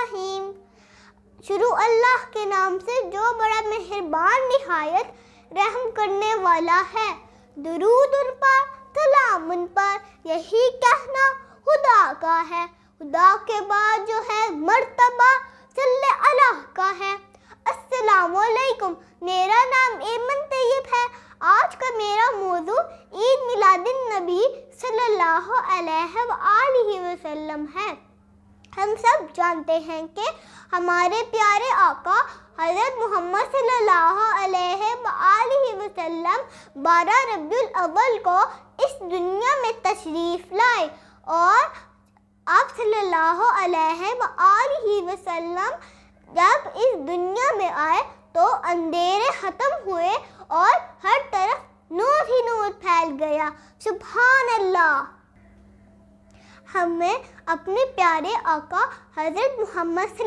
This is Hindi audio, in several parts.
रहीम शुरू अल्लाह के नाम से जो बड़ा मेहरबान नहायत रहम करने वाला है दरूद उन पर सलाम उन पर यही कहना खुदा का है खुदा के बाद जो है मर्तबा सल्ले अल्लाह का है अस्सलाम वालेकुम मेरा नाम एमन तैयब है आज का मेरा मौजू ईद मिलादिन नबी सल्लल्लाहु अलैहि वसल्लम है हम सब जानते हैं कि हमारे प्यारे आका हज़रत मोहम्मद वसल्लम बारह रबी अव्वल को इस दुनिया में तशरीफ़ लाए और आप सल्लल्लाहु वसल्लम जब इस दुनिया में आए तो अंधेरे ख़त्म हुए और हर तरफ नूर ही नूर फैल गया सुबह अल्लाह हमें अपने प्यारे आका हज़रत मोहम्मद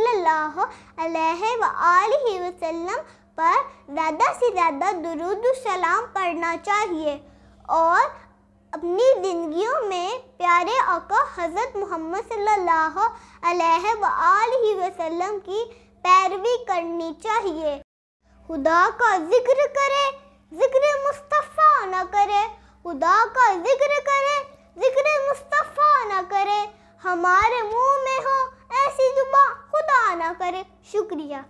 वसल्लम पर ज़्यादा से ज़्यादा दरुद सलाम पढ़ना चाहिए और अपनी ज़िंदगियों में प्यारे आका हज़रत मोहम्मद वसल्लम की पैरवी करनी चाहिए खुदा का जिक्र करे जिक्र मुस्तफ़ा ना करे खुदा का जिक्र करे जिक्र मुस्तफ़ा ना करे हमारे मुंह में हो ऐसी जुबा खुदा ना करे शुक्रिया